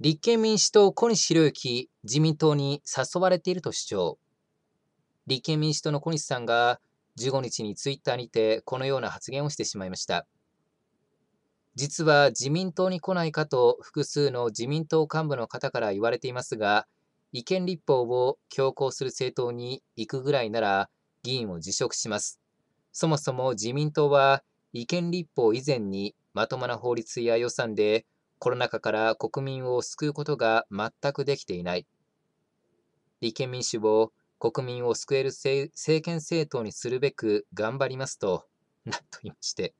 立憲民主党小西博之自民党に誘われていると主張。立憲民主党の小西さんが15日にツイッターにてこのような発言をしてしまいました。実は自民党に来ないかと複数の自民党幹部の方から言われていますが、違憲立法を強行する政党に行くぐらいなら議員を辞職します。そもそも自民党は違憲立法以前にまともな法律や予算でコロナ禍から国民を救うことが全くできていない。立憲民主を国民を救える政権政党にするべく頑張りますと、なんと言いまして。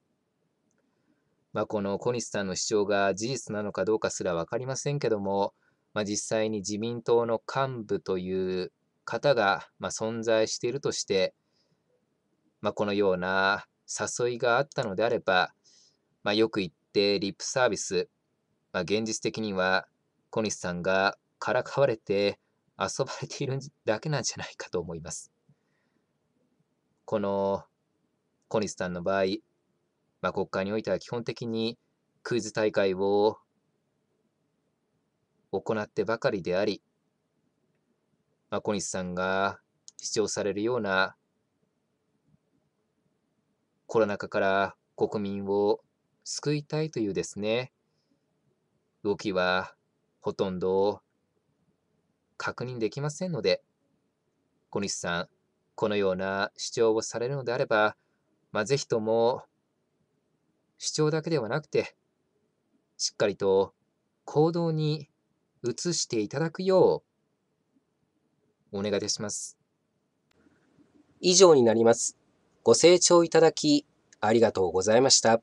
まあ、この小西さんの主張が事実なのかどうかすら分かりませんけども、まあ、実際に自民党の幹部という方が、まあ、存在しているとして、まあ、このような誘いがあったのであれば、まあ、よく言ってリップサービス、まあ、現実的には小西さんがからかわれて遊ばれているだけなんじゃないかと思います。この小西さんの場合、まあ、国会においては基本的にクイズ大会を行ってばかりであり、まあ、小西さんが主張されるようなコロナ禍から国民を救いたいというですね、動きはほとんど確認できませんので、小西さん、このような主張をされるのであれば、まあ、ぜひとも主張だけではなくて、しっかりと行動に移していただくよう、お願いいたします。以上になります。ご清聴いただき、ありがとうございました。